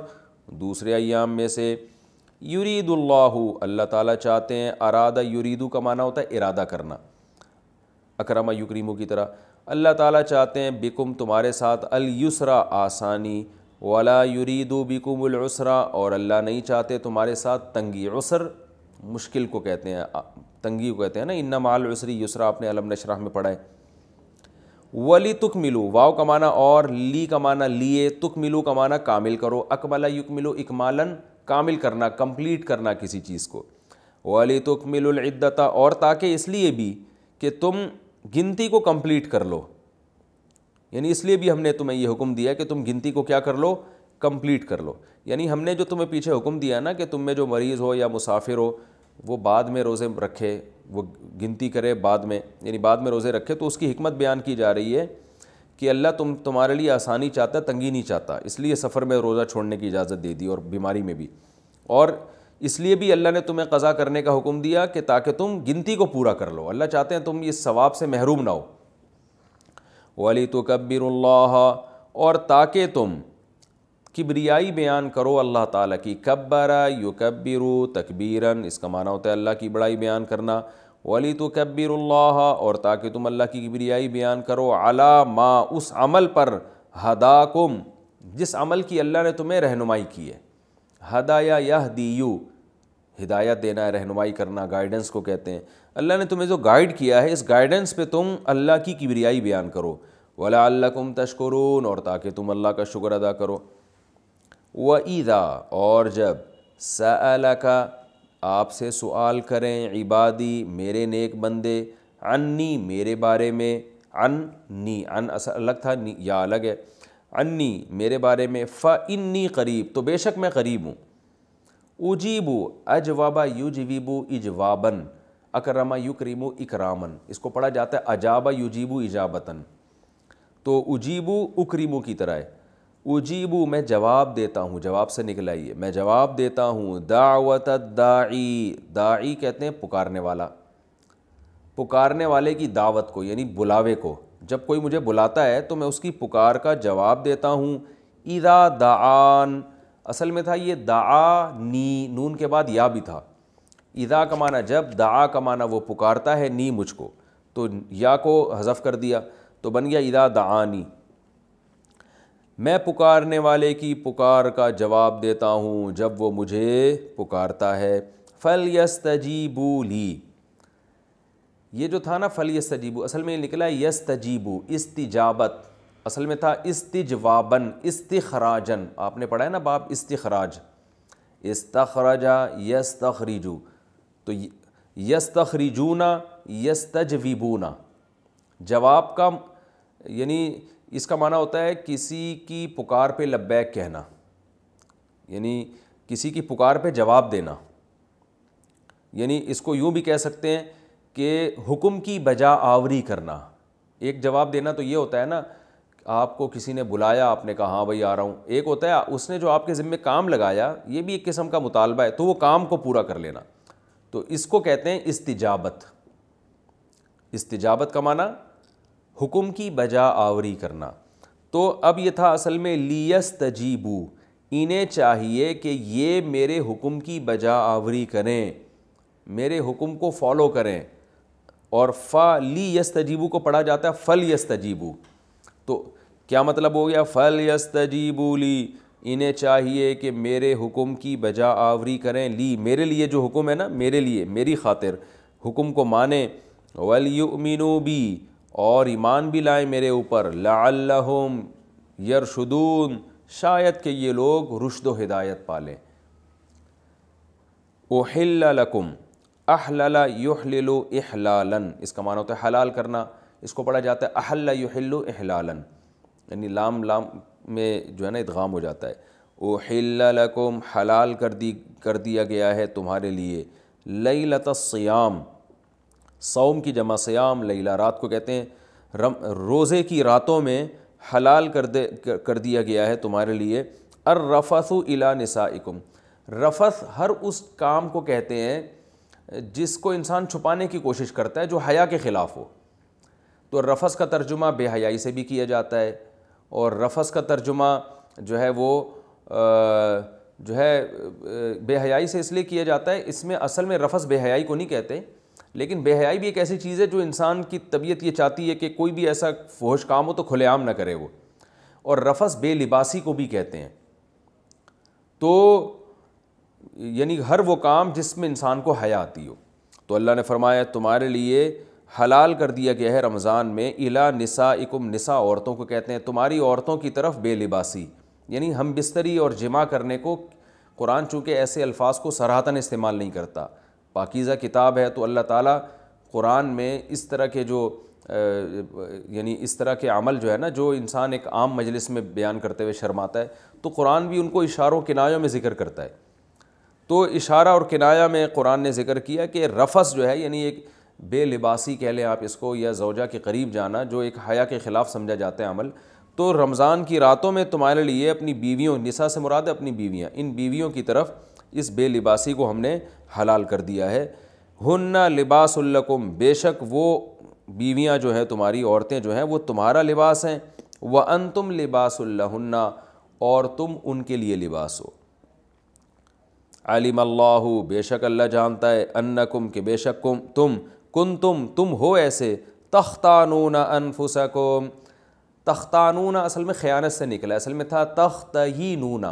दूसरे अयाम में से यूरीदुल्लाहु अल्लाह ताला चाहते हैं अरादा यूरीदु का माना होता है इरादा करना अकरमा युकरीमों की तरह अल्लाह ताला चाहते हैं बिकुम तुम्हारे साथ अल युसरा आसानी वाला युरीदो बिकुम उसरा और अल्लाह नहीं चाहते तुम्हारे साथ तंगी उसर मुश्किल को कहते हैं तंगी को कहते हैं ना इन्ना माल उसरी युसरा आपने अलम नशरा में पढ़ा है वली तुक मिलू वाव कमाना और ली कमाना लिए तुक मिलू कमाना कामिल करो अकमला युक मिलो इकमालन कामिल करना कम्प्लीट करना किसी चीज़ को वली तुक मिलुलद्दता और ताकि इसलिए भी कि तुम गिनती को कंप्लीट कर लो यानी इसलिए भी हमने तुम्हें ये हुक्म दिया कि तुम गिनती को क्या कर लो कंप्लीट कर लो यानी हमने जो तुम्हें पीछे हुक्म दिया ना कि तुम में जो मरीज़ हो या मुसाफिर हो वो बाद में रोज़े रखे वो गिनती करे बाद में यानी बाद में रोज़े रखे तो उसकी हिकमत बयान की जा रही है कि अल्लाह तुम तुम्हारे लिए आसानी चाहता तंगी नहीं चाहता इसलिए सफ़र में रोज़ा छोड़ने की इजाज़त दे दी और बीमारी में भी और इसलिए भी अल्लाह ने तुम्हें कज़ा करने का हुक्म दिया कि ताकि तुम गिनती को पूरा कर लो अल्लाह चाहते हैं तुम इस सवाब से महरूम ना हो वली तो कब्बिर और ताकि तुम किबरियाई बयान करो अल्लाह ताला की कब्बरा यु कब्बिर तकबीरन इसका माना होता है अल्लाह की बड़ाई बयान करना वली तो कब्बिर और ताकि तुम अल्लाह की किबरियाई बयान करो अला मा उस अमल पर हदाकुम जिस अमल की अल्लाह ने तुम्हें रहनुमाई की है हदाया यह यू हिदायत देना है रहनुमाई करना गाइडेंस को कहते हैं अल्लाह ने तुम्हें जो गाइड किया है इस गाइडेंस पे तुम अल्लाह की किबरियाई बयान करो वला अल्लाकुम तशकरून और ताकि तुम अल्लाह का शुक्र अदा करो व ईदा और जब सला का आपसे सवाल करें इबादी मेरे नेक बंदे अन्नी मेरे बारे में अन नी अन अलग था या अलग है अन्नी मेरे बारे में फ़ इन्नी करीब तो बेशक मैं करीब हूँ उजीबू अजवाबा युजवीबू इजवाबन अकरमा युकरीमू इकरामन इसको पढ़ा जाता है अजाबा युजीबू इजाबतन तो उजीबू उकरीमू की तरह है उजीबू मैं जवाब देता हूँ जवाब से निकला ये मैं जवाब देता हूँ दावत दाई दाई कहते हैं पुकारने वाला पुकारने वाले की दावत को यानी बुलावे को जब कोई मुझे बुलाता है तो मैं उसकी पुकार का जवाब देता हूँ इदा दान असल में था ये दा नी नून के बाद या भी था इदा कमाना जब दा कमाना वो पुकारता है नी मुझको तो या को हजफ कर दिया तो बन गया इदा दानी मैं पुकारने वाले की पुकार का जवाब देता हूँ जब वो मुझे पुकारता है फल यस्तजीबू बोली ये जो था ना फल यस्तजीबू असल में ये निकला यस्तजीबू इस्तिजाबत असल में था इस्तिजवाबन इस्तिखराजन आपने पढ़ा है ना बाप इस्तिखराज इस्तखराजा यस्तखरीजू तो यस्तखरीजूना यस्तजवीबूना जवाब का यानी इसका माना होता है किसी की पुकार पे लब्बैक कहना यानी किसी की पुकार पे जवाब देना यानी इसको यूँ भी कह सकते हैं कि हुक्म की बजा आवरी करना एक जवाब देना तो ये होता है ना आपको किसी ने बुलाया आपने कहा हाँ भाई आ रहा हूँ एक होता है उसने जो आपके ज़िम्मे काम लगाया ये भी एक किस्म का मुतालबा है तो वो काम को पूरा कर लेना तो इसको कहते हैं इस्तिजाबत इस्तिजाबत का माना हुक्म की बजा आवरी करना तो अब ये था असल में लियस तजीबू इन्हें चाहिए कि ये मेरे हुक्म की बजा आवरी करें मेरे हुक्म को फॉलो करें और फ़ा ली यस्तजीबू को पढ़ा जाता है फ़ल यस्तजीबू तो क्या मतलब हो गया फ़ल यस्तजीबू ली इन्हें चाहिए कि मेरे हुक्म की बजा आवरी करें ली मेरे लिए जो हुक्म है ना मेरे लिए मेरी खातिर हुक्म को माने वलयुमिनु बी और ईमान भी लाएं मेरे ऊपर लाम यरशुदून शायद के ये लोग रुशद हिदायत पालें ओहिल्ला लकुम अहलला युहलिलु इहलालन इसका माना होता है हलाल करना इसको पढ़ा जाता है अहल्ला युहल्लु इहलालन यानी लाम लाम में जो है ना इदगाम हो जाता है ओ हिल्लकुम हलाल कर दी कर दिया गया है तुम्हारे लिए लई लतस्याम सौम की जमा सयाम लईला रात को कहते हैं रम रोज़े की रातों में हलाल कर दे कर दिया गया है तुम्हारे लिए अर रफ़सु इला नसाइकुम रफ़स हर उस काम को कहते हैं जिसको इंसान छुपाने की कोशिश करता है जो हया के ख़िलाफ़ हो तो रफ़स का तर्जुमा बेहयाई से भी किया जाता है और रफ़स का तर्जुमा जो है वो जो है बेहयाई से इसलिए किया जाता है इसमें असल में रफ़स बेहयाई को नहीं कहते लेकिन बेहयाई भी एक ऐसी चीज़ है जो इंसान की तबीयत ये चाहती है कि कोई भी ऐसा फोश काम हो तो खुलेआम ना करे वो और रफ़स बेलिबासी को भी कहते हैं तो यानी हर वो काम जिसमें इंसान को हया आती हो तो अल्लाह ने फरमाया तुम्हारे लिए हलाल कर दिया गया है रमज़ान में इला निसा इकुम निसा औरतों को कहते हैं तुम्हारी औरतों की तरफ बेलिबासी यानी हम बिस्तरी और जमा करने को कुरान चूँकि ऐसे अल्फाज को सराहतन इस्तेमाल नहीं करता पाकिज़ा किताब है तो अल्लाह ताला कुरान में इस तरह के जो यानी इस तरह के अमल जो है ना जो इंसान एक आम मजलिस में बयान करते हुए शर्माता है तो कुरान भी उनको इशारों किनायों में ज़िक्र करता है तो इशारा और किनाया में कुरान ने ज़िक्र किया कि रफ़स जो है यानी एक बे लिबासी कह लें आप इसको या जोजा के करीब जाना जो एक हया के ख़िलाफ़ समझा जाता है अमल तो रमज़ान की रातों में तुम्हारे लिए अपनी बीवियों निसा से मुराद अपनी बीवियाँ इन बीवियों की तरफ इस बे लिबासी को हमने हलाल कर दिया है हन्ना लिबासकुम बेशक वो बीवियाँ जो हैं तुम्हारी औरतें जो हैं वो तुम्हारा लिबास हैं वह अन तुम लिबासल्ला और तुम उनके लिए लिबास हो अलीम अल्लाह बेशक अल्लाह जानता है अन्नकुम के बेशक कुम तुम कुन तुम तुम हो ऐसे तख्तानून अनफुसकुम तख्तानून असल में ख़यानत से निकला असल में था तख्त ही नूना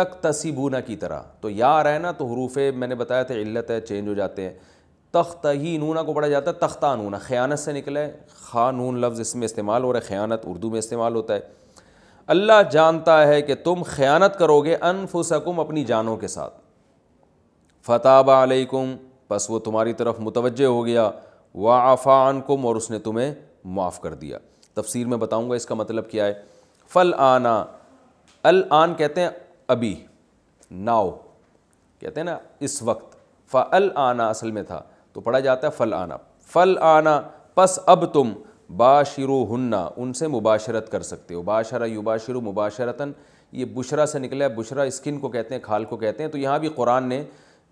तक तसीबूना की तरह तो यार है ना तो हरूफ मैंने बताया था इल्लत है चेंज हो जाते हैं तख्त ही नूना को पढ़ा जाता है तख्ता नूना ख़यानत से निकला है खा नून लफ्ज़ इसमें इस्तेमाल हो रहा है ख़यानत उर्दू में इस्तेमाल होता है अल्लाह जानता है कि तुम ख़यानत करोगे अनफुसकुम अपनी जानों के साथ फ़ताब अलैकुम बस वो तुम्हारी तरफ मुतवजह हो गया वाफ़ानकुम और उसने तुम्हें माफ़ कर दिया तफसीर में बताऊँगा इसका मतलब क्या है फ़ल आना अल आन कहते हैं अभी नाव कहते हैं ना इस वक्त फ़ल आना असल में था तो पढ़ा जाता है फ़ल आना फ़ल आना बस अब तुम बाशिरो हन्ना उनसे मुबाशरत कर सकते हो बाशरा युबाशरु मुबाशरतन ये बुशरा से निकला है बुशरा स्किन को कहते हैं खाल को कहते हैं तो यहाँ भी कुरान ने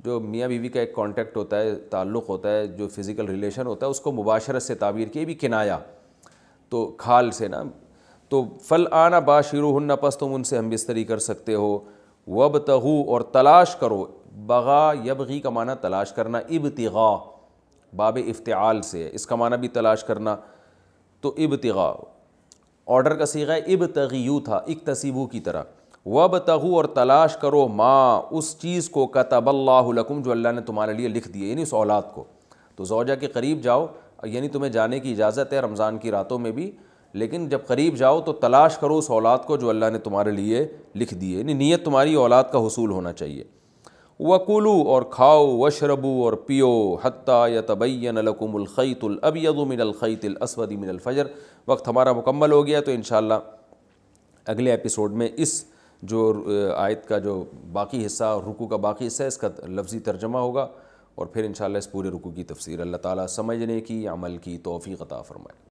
जो मियाँ बीवी का एक कॉन्टेक्ट होता है ताल्लुक़ होता है जो फिज़िकल रिलेशन होता है उसको मुबाशरत से ताबीर किए भी किनाया तो खाल से ना तो फल आना बाशिरो हन्ना पस तुम उनसे हम बिस्तरी कर सकते हो वब तहु और तलाश करो बगा यबगी का माना तलाश करना इबतगा बाब इफ्तल से इसका माना भी तलाश करना तो इबतगा ऑर्डर का सीगा तगीयू था तसीबू की तरह वब तगु और तलाश करो माँ उस चीज़ को कतबल्लाकुम जो अल्लाह ने तुम्हारे लिए लिख दिए यानी उस औलाद को तो जोजा के करीब जाओ यानी तुम्हें जाने की इजाज़त है रमज़ान की रातों में भी लेकिन जब करीब जाओ तो तलाश करो उस औलाद को जो अल्लाह ने तुम्हारे लिए लिख दिए यानी नीयत तुम्हारी औलाद का हसूल होना चाहिए वकुलू और खाओ वशरबू और पियो हती यतबैन लकुमलख़ैतुल अबियदमिनख़ैतिल असवदी मिनलफ़जर वक्त हमारा मुकम्मल हो गया तो इन अगले एपिसोड में इस जो आयत का जो बाकी हिस्सा और रुकू का बाकी हिस्सा इसका लफ्ज़ी तर्जमा होगा और फिर इन इस पूरे रुकू की तफसीर अल्लाह ताला समझने की अमल की तोफ़ी क़ता फ़रमाए